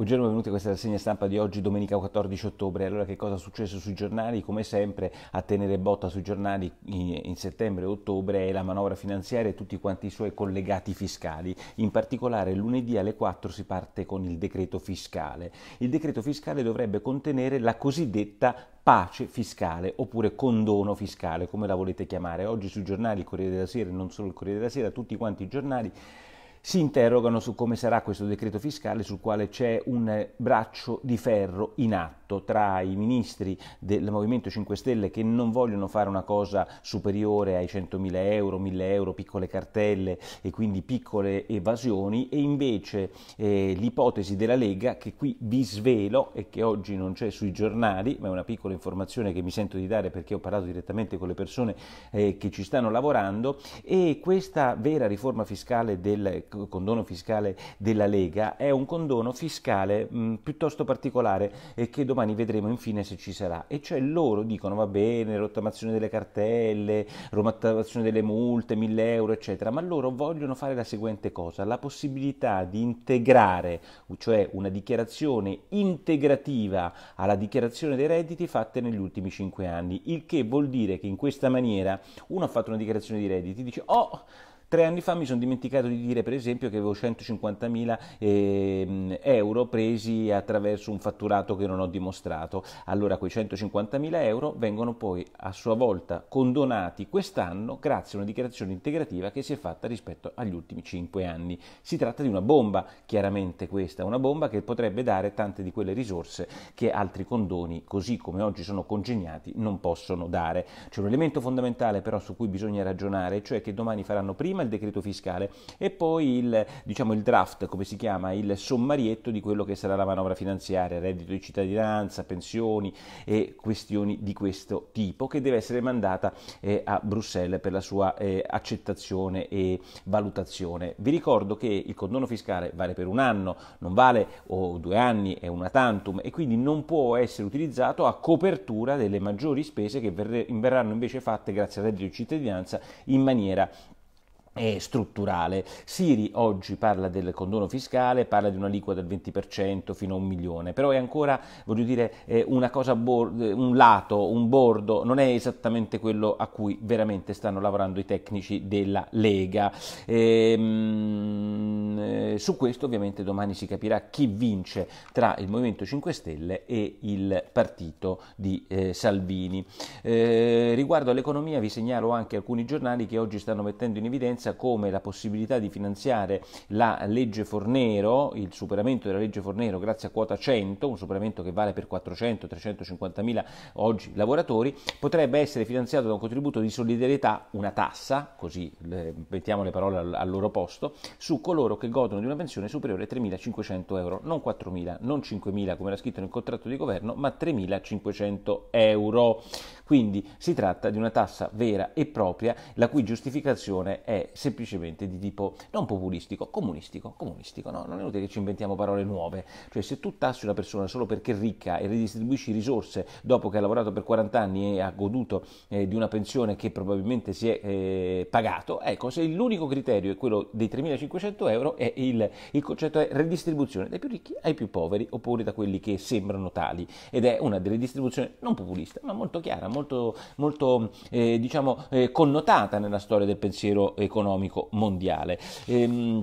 Buongiorno, benvenuti a questa rassegna stampa di oggi, domenica 14 ottobre. Allora, che cosa è successo sui giornali? Come sempre, a tenere botta sui giornali in, in settembre e ottobre è la manovra finanziaria e tutti quanti i suoi collegati fiscali. In particolare, lunedì alle 4 si parte con il decreto fiscale. Il decreto fiscale dovrebbe contenere la cosiddetta pace fiscale oppure condono fiscale, come la volete chiamare. Oggi sui giornali, il Corriere della Sera e non solo il Corriere della Sera, tutti quanti i giornali si interrogano su come sarà questo decreto fiscale sul quale c'è un braccio di ferro in atto patto tra i ministri del Movimento 5 Stelle che non vogliono fare una cosa superiore ai 100.000 euro, 1.000 euro, piccole cartelle e quindi piccole evasioni e invece eh, l'ipotesi della Lega che qui vi svelo e che oggi non c'è sui giornali, ma è una piccola informazione che mi sento di dare perché ho parlato direttamente con le persone eh, che ci stanno lavorando e questa vera riforma fiscale del condono fiscale della Lega è un condono fiscale mh, piuttosto particolare e eh, che domani domani vedremo infine se ci sarà. E cioè loro dicono va bene, rottamazione delle cartelle, rottamazione delle multe, 1000 euro, eccetera, ma loro vogliono fare la seguente cosa, la possibilità di integrare, cioè una dichiarazione integrativa alla dichiarazione dei redditi fatte negli ultimi 5 anni, il che vuol dire che in questa maniera uno ha fatto una dichiarazione di redditi, dice oh Tre anni fa mi sono dimenticato di dire per esempio che avevo 150.000 eh, euro presi attraverso un fatturato che non ho dimostrato. Allora quei 150.000 euro vengono poi a sua volta condonati quest'anno grazie a una dichiarazione integrativa che si è fatta rispetto agli ultimi 5 anni. Si tratta di una bomba, chiaramente questa, una bomba che potrebbe dare tante di quelle risorse che altri condoni, così come oggi sono congegnati, non possono dare. C'è un elemento fondamentale però su cui bisogna ragionare, cioè che domani faranno prima prima il decreto fiscale e poi il, diciamo, il draft, come si chiama, il sommarietto di quello che sarà la manovra finanziaria, reddito di cittadinanza, pensioni e questioni di questo tipo che deve essere mandata eh, a Bruxelles per la sua eh, accettazione e valutazione. Vi ricordo che il condono fiscale vale per un anno, non vale o due anni, è una tantum e quindi non può essere utilizzato a copertura delle maggiori spese che verranno invece fatte grazie al reddito di cittadinanza in maniera è strutturale. Siri oggi parla del condono fiscale, parla di un'aliquota del 20% fino a un milione, però è ancora, voglio dire, una cosa bordo, un lato, un bordo, non è esattamente quello a cui veramente stanno lavorando i tecnici della Lega. E, ehm, eh, su questo ovviamente domani si capirà chi vince tra il Movimento 5 Stelle e il partito di eh, Salvini. Eh, riguardo all'economia vi segnalo anche alcuni giornali che oggi stanno mettendo in evidenza evidenza come la possibilità di finanziare la legge Fornero, il superamento della legge Fornero grazie a quota 100, un superamento che vale per 400-350 mila oggi lavoratori, potrebbe essere finanziato da un contributo di solidarietà, una tassa, così mettiamo le parole al loro posto, su coloro che godono di una pensione superiore a 3.500 euro, non 4.000, non 5.000 come era scritto nel contratto di governo, ma 3.500 euro. Quindi si tratta di una tassa vera e propria, la cui giustificazione è semplicemente di tipo non populistico, comunistico, comunistico. No? Non è utile che ci inventiamo parole nuove. Cioè se tu tassi una persona solo perché è ricca e ridistribuisci risorse dopo che ha lavorato per 40 anni e ha goduto eh, di una pensione che probabilmente si è eh, pagato, ecco, se l'unico criterio è quello dei 3.500 euro, il, il concetto è redistribuzione dai più ricchi ai più poveri, oppure da quelli che sembrano tali. Ed è una redistribuzione non populista, ma molto chiara, molto molto, molto eh, diciamo, eh, connotata nella storia del pensiero economico mondiale. Ehm,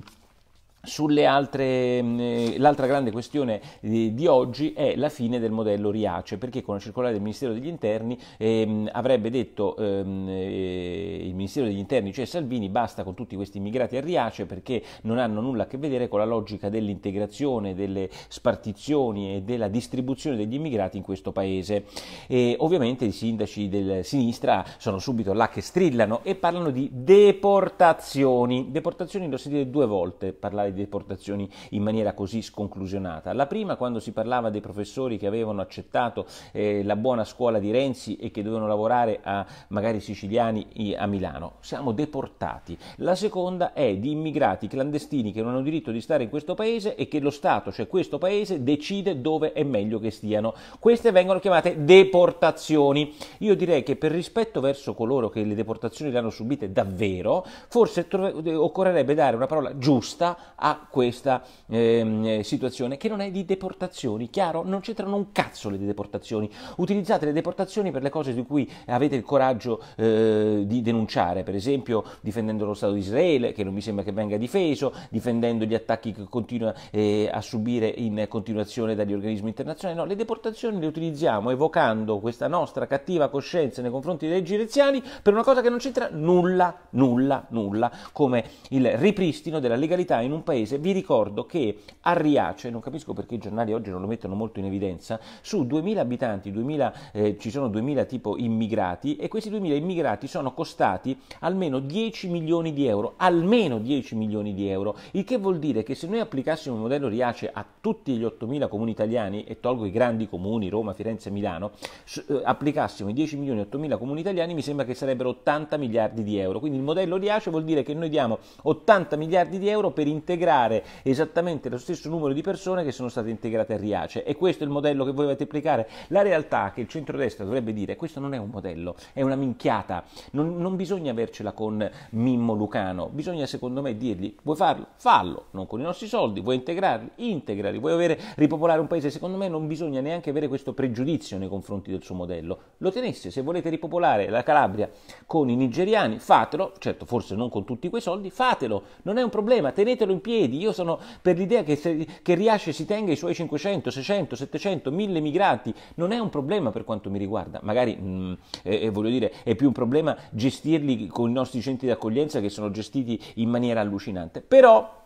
sulle Altre, mm, eh, l'altra grande questione di, eh, di, oggi è la fine del modello Riace, perché con la circolare del Ministero degli Interni ehm, avrebbe detto ehm, eh, il Ministero degli Interni, cioè Salvini, basta con tutti questi immigrati a Riace perché non hanno nulla a che vedere con la logica dell'integrazione, delle spartizioni e della distribuzione degli immigrati in questo paese. E, ovviamente i sindaci della sinistra sono subito là che strillano e parlano di deportazioni. Deportazioni l'ho sentito due volte parlare di deportazioni in maniera così sconclusionata. La prima quando si parlava dei professori che avevano accettato eh, la buona scuola di Renzi e che dovevano lavorare a magari siciliani a Milano. Siamo deportati. La seconda è di immigrati clandestini che non hanno diritto di stare in questo paese e che lo Stato, cioè questo paese, decide dove è meglio che stiano. Queste vengono chiamate deportazioni. Io direi che per rispetto verso coloro che le deportazioni le hanno subite davvero, forse occorrerebbe dare una parola giusta a questa ehm, eh, situazione che non è di deportazioni, chiaro? Non c'entrano un cazzo le deportazioni. Utilizzate le deportazioni per le cose di cui avete il coraggio eh, di denunciare, per esempio difendendo lo Stato di Israele, che non mi sembra che venga difeso, difendendo gli attacchi che continua eh, a subire in continuazione dagli organismi internazionali. No, le deportazioni le utilizziamo evocando questa nostra cattiva coscienza nei confronti dei gireziani per una cosa che non c'entra nulla, nulla, nulla, come il ripristino della legalità in un paese, vi ricordo che a Riace, non capisco perché i giornali oggi non lo mettono molto in evidenza, su 2.000 abitanti 2000, eh, ci sono 2.000 tipo immigrati e questi 2.000 immigrati sono costati almeno 10 milioni di euro, almeno 10 milioni di euro, il che vuol dire che se noi applicassimo il modello Riace a tutti gli 8.000 comuni italiani, e tolgo i grandi comuni, Roma, Firenze, Milano, su, eh, applicassimo i 10 milioni e 8.000 comuni italiani mi sembra che sarebbero 80 miliardi di euro, quindi il modello Riace vuol dire che noi diamo 80 miliardi di euro per integrare integrare esattamente lo stesso numero di persone che sono state integrate a Riace. E questo è il modello che voi volete applicare? La realtà che il centrodestra dovrebbe dire, questo non è un modello, è una minchiata, non, non bisogna avercela con Mimmo Lucano, bisogna secondo me dirgli vuoi farlo? Fallo, non con i nostri soldi, vuoi integrarli? Integrali, vuoi avere, ripopolare un paese? Secondo me non bisogna neanche avere questo pregiudizio nei confronti del suo modello, lo tenesse, se volete ripopolare la Calabria con i nigeriani, fatelo, certo forse non con tutti quei soldi, fatelo, non è un problema, tenetelo in piedi piedi, io sono per l'idea che, se, che Riace si tenga i suoi 500, 600, 700, 1000 migranti, non è un problema per quanto mi riguarda, magari mh, mm, eh, eh, voglio dire è più un problema gestirli con i nostri centri di accoglienza che sono gestiti in maniera allucinante, però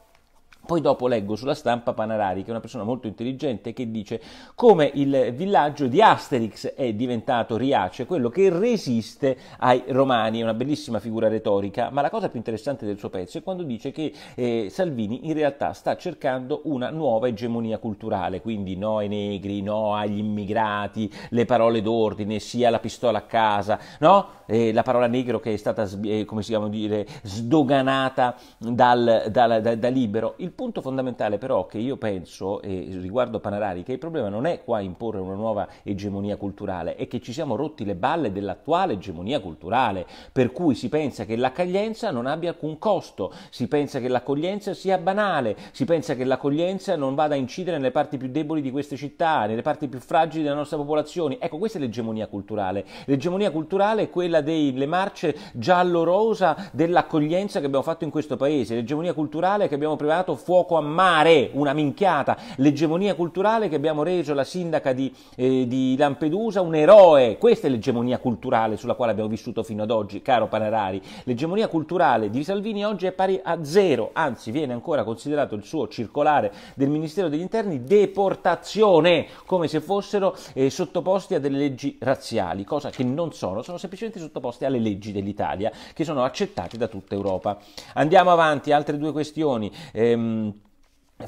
poi dopo leggo sulla stampa Panarari, che è una persona molto intelligente, che dice come il villaggio di Asterix è diventato Riace, quello che resiste ai romani. È una bellissima figura retorica, ma la cosa più interessante del suo pezzo è quando dice che eh, Salvini in realtà sta cercando una nuova egemonia culturale, quindi no ai negri, no agli immigrati, le parole d'ordine, sia la pistola a casa, no? eh, la parola negro che è stata, eh, come si chiama dire, sdoganata dal, dal, da, da libero. Il il punto fondamentale però che io penso e riguardo Panarari che il problema non è qua imporre una nuova egemonia culturale, è che ci siamo rotti le balle dell'attuale egemonia culturale, per cui si pensa che l'accoglienza non abbia alcun costo, si pensa che l'accoglienza sia banale, si pensa che l'accoglienza non vada a incidere nelle parti più deboli di queste città, nelle parti più fragili della nostra popolazione. Ecco, questa è l'egemonia culturale. L'egemonia culturale è quella delle marce giallo-rosa dell'accoglienza che abbiamo fatto in questo paese, l'egemonia culturale che abbiamo privato fuoco a mare, una minchiata, l'egemonia culturale che abbiamo reso la sindaca di, eh, di Lampedusa un eroe, questa è l'egemonia culturale sulla quale abbiamo vissuto fino ad oggi, caro Panarari, l'egemonia culturale di Salvini oggi è pari a zero, anzi viene ancora considerato il suo circolare del Ministero degli Interni deportazione, come se fossero eh, sottoposti a delle leggi razziali, cosa che non sono, sono semplicemente sottoposti alle leggi dell'Italia, che sono accettate da tutta Europa. Andiamo avanti, altre due questioni. Ehm, um,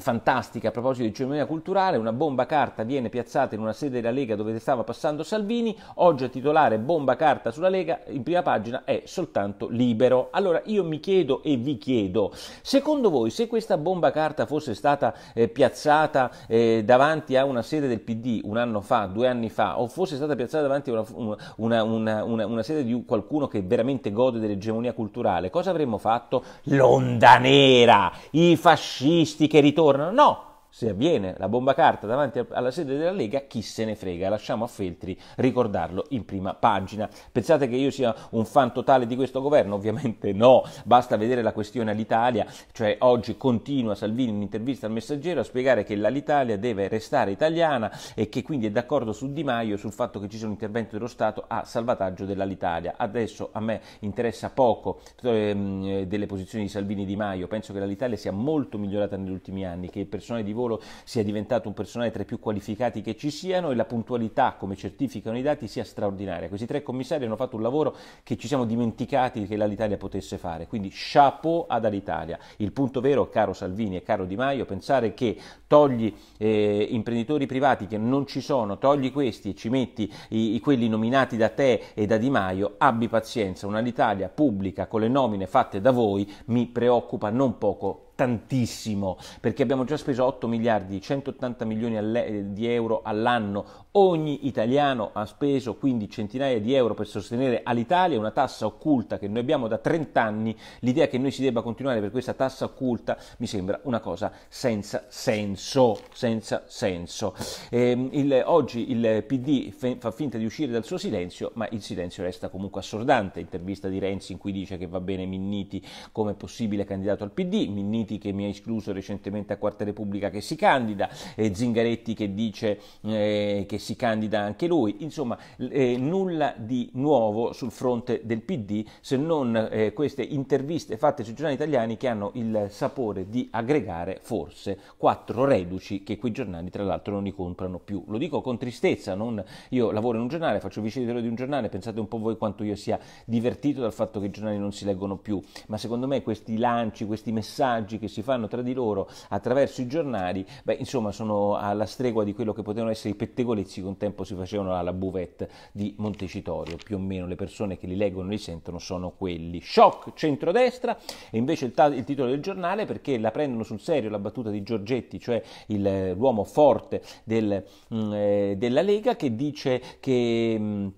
fantastica a proposito di cerimonia culturale, una bomba carta viene piazzata in una sede della Lega dove stava passando Salvini, oggi a titolare bomba carta sulla Lega in prima pagina è soltanto libero. Allora io mi chiedo e vi chiedo, secondo voi se questa bomba carta fosse stata eh, piazzata eh, davanti a una sede del PD un anno fa, due anni fa, o fosse stata piazzata davanti a una, una, una, una sede di qualcuno che veramente gode dell'egemonia culturale, cosa avremmo fatto? L'onda nera, i fascisti che ritornano tornano. No, se avviene la bomba carta davanti alla sede della Lega, chi se ne frega, lasciamo a Feltri ricordarlo in prima pagina. Pensate che io sia un fan totale di questo governo? Ovviamente no, basta vedere la questione all'Italia, cioè oggi continua Salvini in un'intervista al messaggero a spiegare che l'Italia deve restare italiana e che quindi è d'accordo su Di Maio sul fatto che ci sia un intervento dello Stato a salvataggio dell'Italia. Adesso a me interessa poco ehm, delle posizioni di Salvini e Di Maio, penso che l'Italia sia molto migliorata negli ultimi anni, che persone di voi volo sia diventato un personale tra i più qualificati che ci siano e la puntualità, come certificano i dati, sia straordinaria. Questi tre commissari hanno fatto un lavoro che ci siamo dimenticati che l'Italia potesse fare, quindi chapeau ad Alitalia. Il punto vero, caro Salvini e caro Di Maio, pensare che togli eh, imprenditori privati che non ci sono, togli questi e ci metti i, i, quelli nominati da te e da Di Maio, abbi pazienza, un'Alitalia pubblica con le nomine fatte da voi mi preoccupa non poco tantissimo, perché abbiamo già speso 8 miliardi, 180 milioni eh, di euro all'anno, ogni italiano ha speso quindi centinaia di euro per sostenere all'Italia una tassa occulta che noi abbiamo da 30 anni, l'idea che noi si debba continuare per questa tassa occulta mi sembra una cosa senza senso, senza senso. Eh, il, oggi il PD fe, fa finta di uscire dal suo silenzio, ma il silenzio resta comunque assordante, intervista di Renzi in cui dice che va bene Minniti come possibile candidato al PD, Minniti Uniti che mi ha escluso recentemente a Quarta Repubblica che si candida, e Zingaretti che dice eh, che si candida anche lui, insomma eh, nulla di nuovo sul fronte del PD se non eh, queste interviste fatte sui giornali italiani che hanno il sapore di aggregare forse quattro reduci che quei giornali tra l'altro non li comprano più. Lo dico con tristezza, non... io lavoro in un giornale, faccio vice editore di un giornale, pensate un po' voi quanto io sia divertito dal fatto che i giornali non si leggono più, ma secondo me questi lanci, questi messaggi sondaggi che si fanno tra di loro attraverso i giornali, beh, insomma sono alla stregua di quello che potevano essere i pettegolezzi che un tempo si facevano alla buvette di Montecitorio, più o meno le persone che li leggono e li sentono sono quelli. Shock centrodestra e invece il, ta- il titolo del giornale perché la prendono sul serio la battuta di Giorgetti, cioè il, eh, l'uomo forte del, mh, mm, eh, della Lega che dice che... Mh, mm,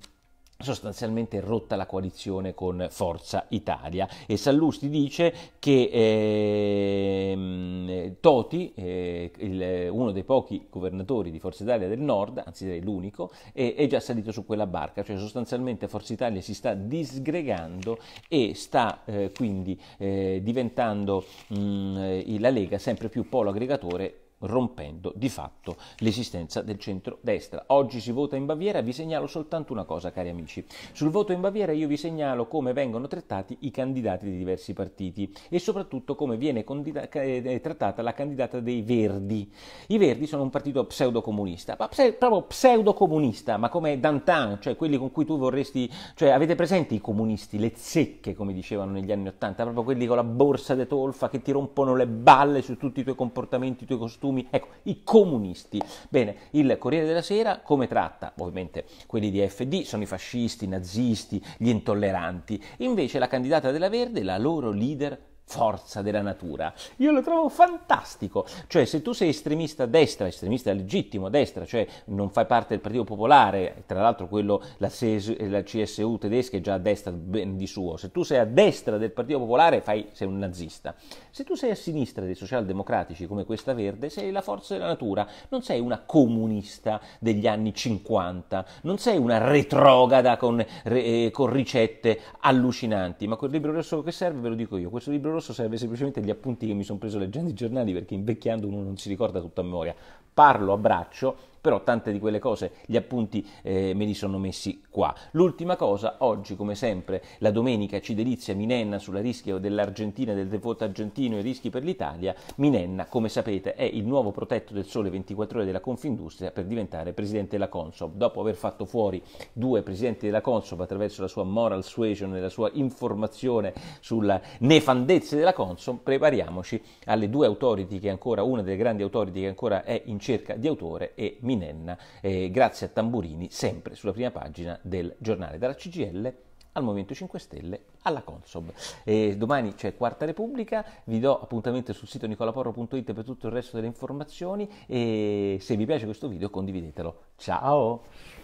sostanzialmente rotta la coalizione con Forza Italia e Sallusti dice che eh, Toti, eh, il, uno dei pochi governatori di Forza Italia del Nord, anzi l'unico, è, è, già salito su quella barca, cioè sostanzialmente Forza Italia si sta disgregando e sta eh, quindi eh, diventando mh, mm, eh, la Lega sempre più polo aggregatore rompendo di fatto l'esistenza del centro-destra. Oggi si vota in Baviera, vi segnalo soltanto una cosa cari amici, sul voto in Baviera io vi segnalo come vengono trattati i candidati di diversi partiti e soprattutto come viene eh, eh, trattata la candidata dei Verdi. I Verdi sono un partito pseudocomunista, ma pse- proprio pseudocomunista, ma come Dantan, cioè quelli con cui tu vorresti, cioè avete presente i comunisti, le zecche come dicevano negli anni Ottanta, proprio quelli con la borsa de tolfa che ti rompono le balle su tutti i tuoi comportamenti, i tuoi costumi, costumi, ecco, i comunisti. Bene, il Corriere della Sera come tratta? Ovviamente quelli di FD sono i fascisti, i nazisti, gli intolleranti, invece la candidata della Verde, la loro leader forza della natura. Io lo trovo fantastico, cioè se tu sei estremista a destra, estremista legittimo a destra, cioè non fai parte del Partito Popolare, tra l'altro quello, la, CS, la CSU tedesca è già a destra di suo, se tu sei a destra del Partito Popolare fai, sei un nazista, se tu sei a sinistra dei socialdemocratici come questa verde sei la forza della natura, non sei una comunista degli anni 50, non sei una retrograda con, eh, con ricette allucinanti, ma quel libro rosso che serve ve lo dico io, questo libro rosso serve semplicemente gli appunti che mi sono preso leggendo i giornali perché invecchiando uno non si ricorda tutto a memoria. Parlo a braccio però tante di quelle cose, gli appunti eh, me li sono messi qua. L'ultima cosa, oggi come sempre la domenica ci delizia Minenna sulla rischio dell'Argentina, del default argentino e i rischi per l'Italia. Minenna, come sapete, è il nuovo protetto del sole 24 ore della Confindustria per diventare presidente della Consob. Dopo aver fatto fuori due presidenti della Consob attraverso la sua moral suasion e la sua informazione sulla nefandezza della Consob, prepariamoci alle due autority che ancora, una delle grandi autority che ancora è in cerca di autore e Minenna Minenna, eh, grazie a Tamburini, sempre sulla prima pagina del giornale. Dalla CGL al Movimento 5 Stelle, alla Consob. E eh, domani c'è Quarta Repubblica, vi do appuntamento sul sito nicolaporro.it per tutto il resto delle informazioni e se vi piace questo video condividetelo. Ciao!